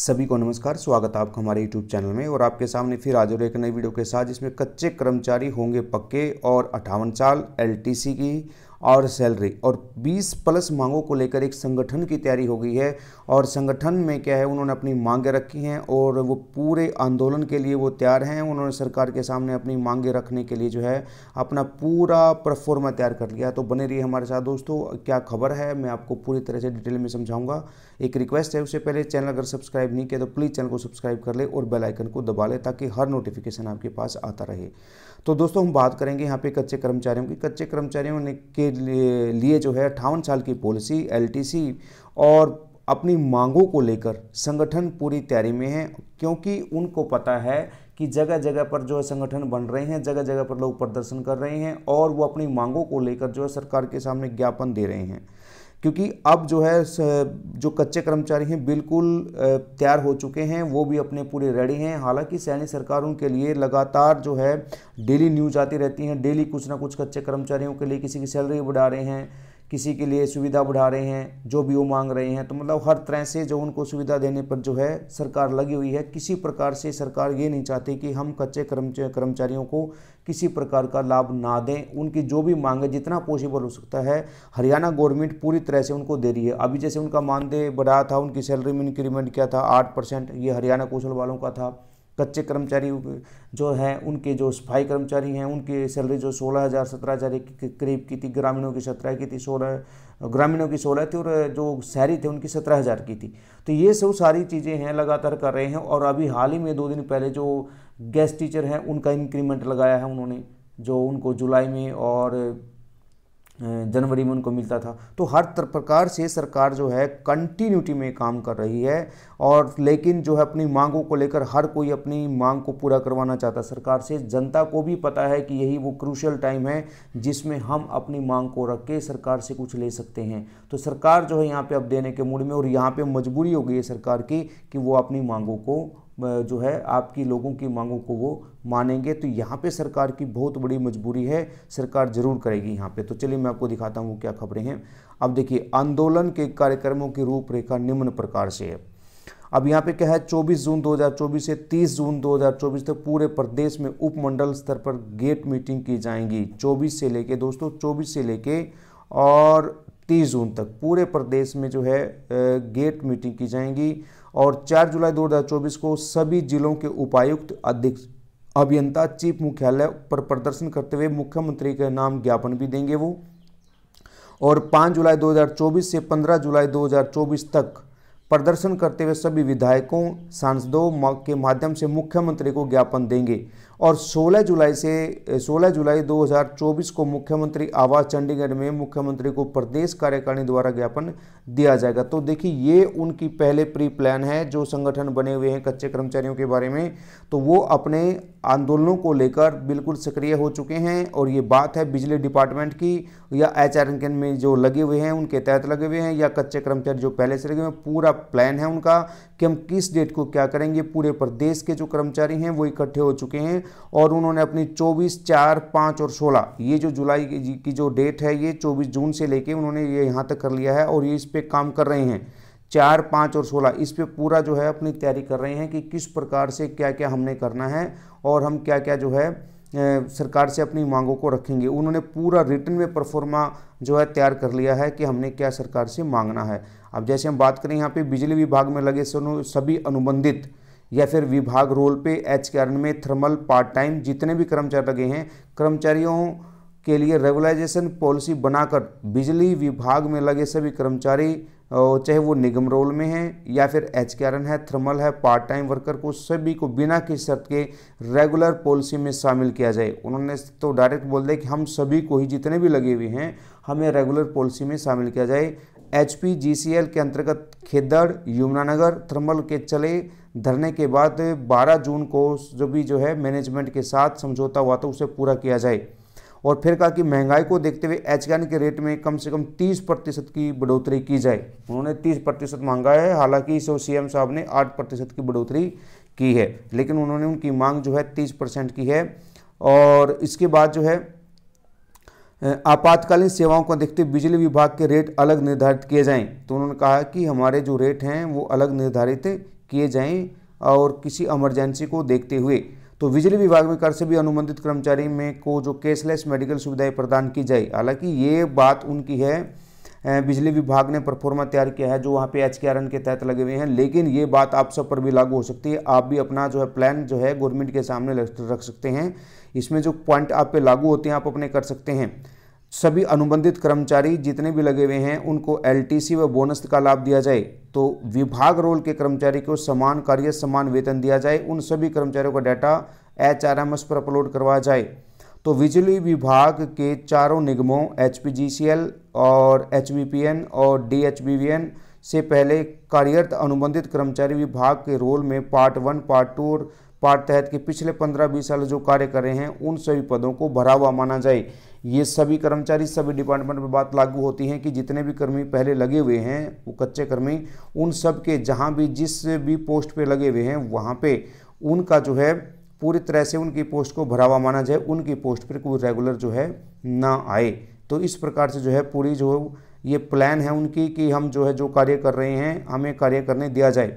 सभी को नमस्कार स्वागत है आपका हमारे YouTube चैनल में और आपके सामने फिर आज और एक नई वीडियो के साथ जिसमें कच्चे कर्मचारी होंगे पक्के और अठावन साल एल की और सैलरी और 20 प्लस मांगों को लेकर एक संगठन की तैयारी हो गई है और संगठन में क्या है उन्होंने अपनी मांगें रखी हैं और वो पूरे आंदोलन के लिए वो तैयार हैं उन्होंने सरकार के सामने अपनी मांगें रखने के लिए जो है अपना पूरा परफॉर्मा तैयार कर लिया तो बने रहिए हमारे साथ दोस्तों क्या खबर है मैं आपको पूरी तरह से डिटेल में समझाऊंगा एक रिक्वेस्ट है उससे पहले चैनल अगर सब्सक्राइब नहीं किया तो प्लीज़ चैनल को सब्सक्राइब कर ले और बेलाइकन को दबा ले ताकि हर नोटिफिकेशन आपके पास आता रहे तो दोस्तों हम बात करेंगे यहाँ पे कच्चे कर्मचारियों की कच्चे कर्मचारियों ने के लिए जो है अट्ठावन साल की पॉलिसी एलटीसी और अपनी मांगों को लेकर संगठन पूरी तैयारी में है क्योंकि उनको पता है कि जगह जगह पर जो है संगठन बन रहे हैं जगह जगह पर लोग प्रदर्शन कर रहे हैं और वो अपनी मांगों को लेकर जो है सरकार के सामने ज्ञापन दे रहे हैं क्योंकि अब जो है जो कच्चे कर्मचारी हैं बिल्कुल तैयार हो चुके हैं वो भी अपने पूरे रेडी हैं हालांकि सैन्य सरकार उनके लिए लगातार जो है डेली न्यूज आती रहती हैं डेली कुछ ना कुछ कच्चे कर्मचारियों के लिए किसी की सैलरी बढ़ा रहे हैं किसी के लिए सुविधा बढ़ा रहे हैं जो भी वो मांग रहे हैं तो मतलब हर तरह से जो उनको सुविधा देने पर जो है सरकार लगी हुई है किसी प्रकार से सरकार ये नहीं चाहती कि हम कच्चे कर्मचारियों को किसी प्रकार का लाभ ना दें उनकी जो भी मांगे जितना पॉसिबल हो सकता है हरियाणा गवर्नमेंट पूरी तरह से उनको दे रही है अभी जैसे उनका मानदेय बढ़ा था उनकी सैलरी में इंक्रीमेंट किया था आठ परसेंट ये हरियाणा कौशल वालों का था कच्चे कर्मचारी जो हैं उनके जो सफाई कर्मचारी हैं उनकी सैलरी जो सोलह हज़ार सत्रह हज़ार के करीब की थी ग्रामीणों की सत्रह की थी सोलह ग्रामीणों की सोलह थी और जो शहरी थे उनकी सत्रह हज़ार की थी तो ये सब सारी चीज़ें हैं लगातार कर रहे हैं और अभी हाल ही में दो दिन पहले जो गेस्ट टीचर हैं उनका इंक्रीमेंट लगाया है उन्होंने जो उनको जुलाई में और जनवरी में उनको मिलता था तो हर प्रकार से सरकार जो है कंटिन्यूटी में काम कर रही है और लेकिन जो है अपनी मांगों को लेकर हर कोई अपनी मांग को पूरा करवाना चाहता है सरकार से जनता को भी पता है कि यही वो क्रूशल टाइम है जिसमें हम अपनी मांग को रख के सरकार से कुछ ले सकते हैं तो सरकार जो है यहाँ पर अब देने के मूड में और यहाँ पर मजबूरी हो गई है सरकार की कि वो अपनी मांगों को जो है आपकी लोगों की मांगों को वो मानेंगे तो यहाँ पे सरकार की बहुत बड़ी मजबूरी है सरकार ज़रूर करेगी यहाँ पे तो चलिए मैं आपको दिखाता हूँ क्या खबरें हैं अब देखिए आंदोलन के कार्यक्रमों की रूपरेखा निम्न प्रकार से है अब यहाँ पे क्या है 24 जून 2024 से 30 जून 2024 तक पूरे प्रदेश में उपमंडल स्तर पर गेट मीटिंग की जाएंगी 24 से लेके दोस्तों 24 से लेके और 30 जून तक पूरे प्रदेश में जो है गेट मीटिंग की जाएंगी और 4 जुलाई 2024 को सभी जिलों के उपायुक्त अध्यक्ष अभियंता चीफ मुख्यालय पर प्रदर्शन करते हुए मुख्यमंत्री के नाम ज्ञापन भी देंगे वो और 5 जुलाई 2024 से 15 जुलाई 2024 तक प्रदर्शन करते हुए सभी विधायकों सांसदों के माध्यम से मुख्यमंत्री को ज्ञापन देंगे और 16 जुलाई से 16 जुलाई 2024 को मुख्यमंत्री आवास चंडीगढ़ में मुख्यमंत्री को प्रदेश कार्यकारिणी द्वारा ज्ञापन दिया जाएगा तो देखिए ये उनकी पहले प्री प्लान है जो संगठन बने हुए हैं कच्चे कर्मचारियों के बारे में तो वो अपने आंदोलनों को लेकर बिल्कुल सक्रिय हो चुके हैं और ये बात है बिजली डिपार्टमेंट की या एच आर में जो लगे हुए हैं उनके तहत लगे हुए हैं या कच्चे कर्मचारी जो पहले से लगे हुए हैं पूरा प्लान है उनका कि हम किस डेट को क्या करेंगे पूरे प्रदेश के जो कर्मचारी हैं वो इकट्ठे हो चुके हैं और उन्होंने अपनी 24, चार पाँच और 16 ये जो जुलाई की जो डेट है ये 24 जून से लेके उन्होंने ये यहाँ तक कर लिया है और ये इस पर काम कर रहे हैं चार पाँच और सोलह इस पर पूरा जो है अपनी तैयारी कर रहे हैं कि किस प्रकार से क्या क्या हमने करना है और हम क्या क्या जो है सरकार से अपनी मांगों को रखेंगे उन्होंने पूरा रिटर्न में परफॉर्मा जो है तैयार कर लिया है कि हमने क्या सरकार से मांगना है अब जैसे हम बात करें यहाँ पे बिजली विभाग में लगे सभी अनुबंधित या फिर विभाग रोल पे एच के आर में थर्मल पार्ट टाइम जितने भी कर्मचारी लगे हैं कर्मचारियों के लिए रेगुलाइजेशन पॉलिसी बनाकर बिजली विभाग में लगे सभी कर्मचारी चाहे वो निगम रोल में है या फिर एच के आर एन है थर्मल है पार्ट टाइम वर्कर को सभी को बिना किसी शर्त के रेगुलर पॉलिसी में शामिल किया जाए उन्होंने तो डायरेक्ट बोल दिया कि हम सभी को ही जितने भी लगे हुए हैं हमें रेगुलर पॉलिसी में शामिल किया जाए H P G C L के अंतर्गत खेदड़ यमुनानगर थर्मल के चले धरने के बाद 12 जून को जो भी जो है मैनेजमेंट के साथ समझौता हुआ था उसे पूरा किया जाए और फिर कहा कि महंगाई को देखते हुए एच के रेट में कम से कम तीस प्रतिशत की बढ़ोतरी की जाए उन्होंने तीस प्रतिशत मांगा है हालांकि इस सीएम साहब ने आठ प्रतिशत की बढ़ोतरी की है लेकिन उन्होंने उनकी मांग जो है तीस परसेंट की है और इसके बाद जो है आपातकालीन सेवाओं को देखते बिजली विभाग के रेट अलग निर्धारित किए जाएँ तो उन्होंने कहा कि हमारे जो रेट हैं वो अलग निर्धारित किए जाएँ और किसी इमरजेंसी को देखते हुए तो बिजली विभाग में कर से भी अनुबंधित कर्मचारी में को जो कैशलेस मेडिकल सुविधाएं प्रदान की जाए हालांकि ये बात उनकी है बिजली विभाग ने परफॉर्मा तैयार किया है जो वहाँ पे एच के तहत लगे हुए हैं लेकिन ये बात आप सब पर भी लागू हो सकती है आप भी अपना जो है प्लान जो है गवर्नमेंट के सामने रख सकते हैं इसमें जो पॉइंट आप पे लागू होते हैं आप अपने कर सकते हैं सभी अनुबंधित कर्मचारी जितने भी लगे हुए हैं उनको एलटीसी व बोनस का लाभ दिया जाए तो विभाग रोल के कर्मचारी को समान कार्य समान वेतन दिया जाए उन सभी कर्मचारियों का डाटा एच पर अपलोड करवाया जाए तो बिजली विभाग के चारों निगमों एच और एच और डी से पहले कार्यरत अनुबंधित कर्मचारी विभाग के रोल में पार्ट वन पार्ट टू और पाठ तहत के पिछले पंद्रह बीस साल जो कार्य कर रहे हैं उन सभी पदों को भरा हुआ माना जाए ये सभी कर्मचारी सभी डिपार्टमेंट में बात लागू होती है कि जितने भी कर्मी पहले लगे हुए हैं वो कच्चे कर्मी उन सब के जहाँ भी जिस भी पोस्ट पे लगे हुए हैं वहाँ पे उनका जो है पूरी तरह से उनकी पोस्ट को भरावा माना जाए उनकी पोस्ट पर कोई रेगुलर जो है ना आए तो इस प्रकार से जो है पूरी जो ये प्लान है उनकी कि हम जो है जो कार्य कर रहे हैं हमें कार्य करने दिया जाए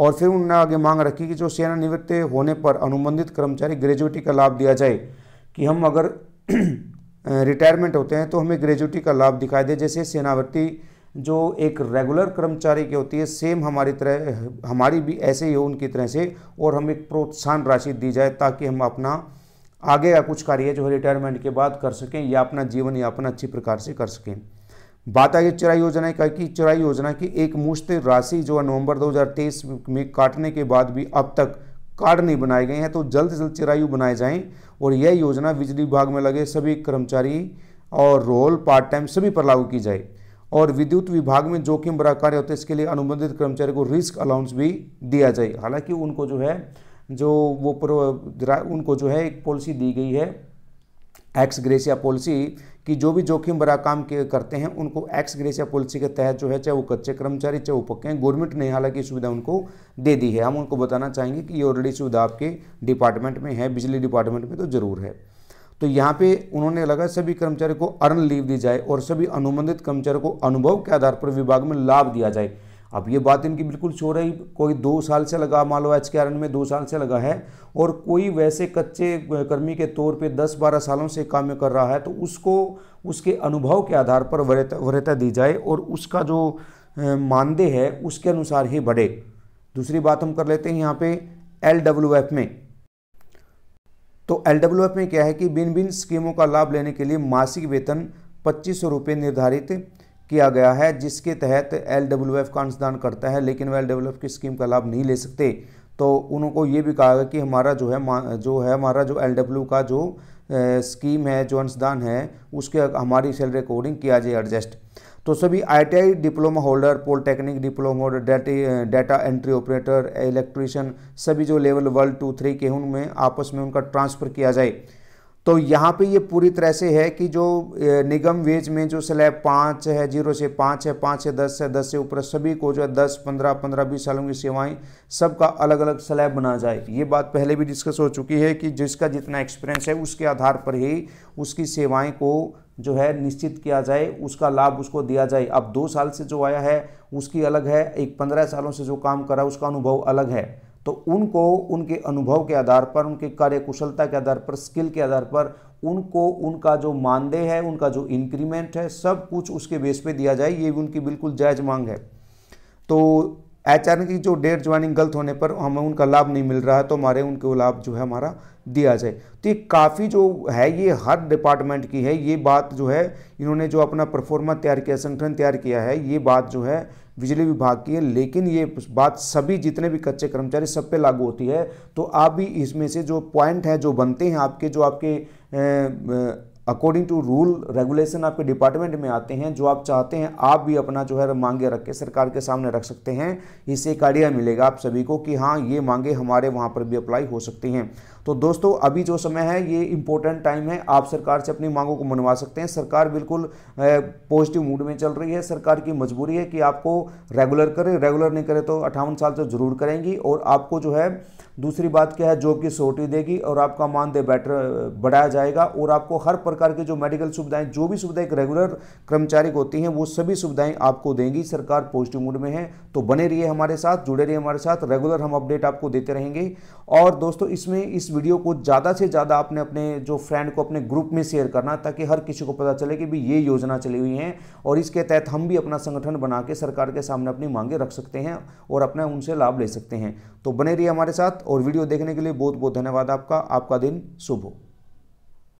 और फिर उन्होंने आगे मांग रखी कि जो सेनानिवृत्त होने पर अनुबंधित कर्मचारी ग्रेजुएटी का लाभ दिया जाए कि हम अगर रिटायरमेंट होते हैं तो हमें ग्रेजुएटी का लाभ दिखाई दे जैसे सेनावृत्ति जो एक रेगुलर कर्मचारी की होती है सेम हमारी तरह हमारी भी ऐसे ही हो उनकी तरह से और हम एक प्रोत्साहन राशि दी जाए ताकि हम अपना आगे का कुछ कार्य जो है रिटायरमेंट के बाद कर सकें या अपना जीवन अपना अच्छी प्रकार से कर सकें बात आई चराई योजना का कि चराई योजना की एक मुश्त राशि जो है नवंबर 2023 में काटने के बाद भी अब तक कार्ड नहीं बनाए गए हैं तो जल्द से जल्द चिरायु बनाए जाएं और यह योजना बिजली विभाग में लगे सभी कर्मचारी और रोल पार्ट टाइम सभी पर लागू की जाए और विद्युत विभाग में जोखिम बड़ा कार्य होते इसके लिए अनुबंधित कर्मचारी को रिस्क अलाउंस भी दिया जाए हालांकि उनको जो है जो वो उनको जो है एक पॉलिसी दी गई है एक्स ग्रेसिया पॉलिसी कि जो भी जोखिम भरा काम करते हैं उनको एक्स ग्रेसिया पॉलिसी के तहत जो है चाहे वो कच्चे कर्मचारी चाहे वो पक्के हैं गवर्नमेंट ने हालांकि सुविधा उनको दे दी है हम उनको बताना चाहेंगे कि ये ऑलरेडी सुविधा आपके डिपार्टमेंट में है बिजली डिपार्टमेंट में तो ज़रूर है तो यहाँ पे उन्होंने लगा सभी कर्मचारी को अर्न लीव दी जाए और सभी अनुबंधित कर्मचारियों को अनुभव के आधार पर विभाग में लाभ दिया जाए अब ये बात इनकी बिल्कुल छो रही कोई दो साल से लगा मान लो एच के आर एन में दो साल से लगा है और कोई वैसे कच्चे कर्मी के तौर पे दस बारह सालों से काम कर रहा है तो उसको उसके अनुभव के आधार पर वरता दी जाए और उसका जो मानदेय है उसके अनुसार ही बढ़े दूसरी बात हम कर लेते हैं यहाँ पे एल में तो एल में क्या है कि भिन्न भिन्न स्कीमों का लाभ लेने के लिए मासिक वेतन पच्चीस सौ निर्धारित किया गया है जिसके तहत एल डब्ल्यू एफ का अंशदान करता है लेकिन वह एल डब्ल्यू एफ की स्कीम का लाभ नहीं ले सकते तो उनको ये भी कहा गया कि हमारा जो है जो है हमारा जो एल डब्ल्यू का जो स्कीम है जो अंशदान है उसके हमारी सैलरी अकॉर्डिंग किया जाए एडजस्ट तो सभी ITI diploma holder polytechnic diploma holder data data entry operator electrician सभी जो लेवल वन टू थ्री के हैं उनमें आपस में उनका ट्रांसफ़र किया जाए तो यहाँ पे ये पूरी तरह से है कि जो निगम वेज में जो स्लैब पाँच है जीरो से पाँच है पाँच से दस है दस से ऊपर सभी को जो है दस पंद्रह पंद्रह बीस सालों की सेवाएं सबका अलग अलग स्लैब बना जाए ये बात पहले भी डिस्कस हो चुकी है कि जिसका जितना एक्सपीरियंस है उसके आधार पर ही उसकी सेवाएँ को जो है निश्चित किया जाए उसका लाभ उसको दिया जाए अब दो साल से जो आया है उसकी अलग है एक पंद्रह सालों से जो काम करा उसका अनुभव अलग है तो उनको उनके अनुभव के आधार पर उनके कार्य कुशलता के आधार पर स्किल के आधार पर उनको उनका जो मानदेय है उनका जो इंक्रीमेंट है सब कुछ उसके बेस पे दिया जाए ये भी उनकी बिल्कुल जायज़ मांग है तो एच की जो डेट ज्वाइनिंग गलत होने पर हमें उनका लाभ नहीं मिल रहा है तो हमारे उनको लाभ जो है हमारा दिया जाए तो ये काफ़ी जो है ये हर डिपार्टमेंट की है ये बात जो है इन्होंने जो अपना परफॉर्मा तैयार किया संगठन तैयार किया है ये बात जो है बिजली विभाग की है लेकिन ये बात सभी जितने भी कच्चे कर्मचारी सब पे लागू होती है तो आप भी इसमें से जो पॉइंट है जो बनते हैं आपके जो आपके अकॉर्डिंग टू रूल रेगुलेशन आपके डिपार्टमेंट में आते हैं जो आप चाहते हैं आप भी अपना जो है मांगे रख के सरकार के सामने रख सकते हैं इससे एक आइडिया मिलेगा आप सभी को कि हाँ ये मांगे हमारे वहाँ पर भी अप्लाई हो सकती हैं तो दोस्तों अभी जो समय है ये इंपॉर्टेंट टाइम है आप सरकार से अपनी मांगों को मनवा सकते हैं सरकार बिल्कुल पॉजिटिव मूड में चल रही है सरकार की मजबूरी है कि आपको रेगुलर करे रेगुलर नहीं करे तो अठावन साल से तो ज़रूर करेंगी और आपको जो है दूसरी बात क्या है जॉब की सोटी देगी और आपका मानदेय बेटर बढ़ाया जाएगा और आपको हर पर प्रकार के जो मेडिकल सुविधाएं जो भी सुविधा एक रेगुलर कर्मचारी को होती हैं वो सभी सुविधाएं आपको देंगी सरकार पॉजिटिव मूड में है तो बने रहिए हमारे साथ जुड़े रहिए हमारे साथ रेगुलर हम अपडेट आपको देते रहेंगे और दोस्तों इसमें इस वीडियो को ज़्यादा से ज़्यादा आपने अपने जो फ्रेंड को अपने ग्रुप में शेयर करना ताकि हर किसी को पता चले कि भाई ये योजना चली हुई है और इसके तहत हम भी अपना संगठन बना के सरकार के सामने अपनी मांगे रख सकते हैं और अपना उनसे लाभ ले सकते हैं तो बने रहिए हमारे साथ और वीडियो देखने के लिए बहुत बहुत धन्यवाद आपका आपका दिन शुभ हो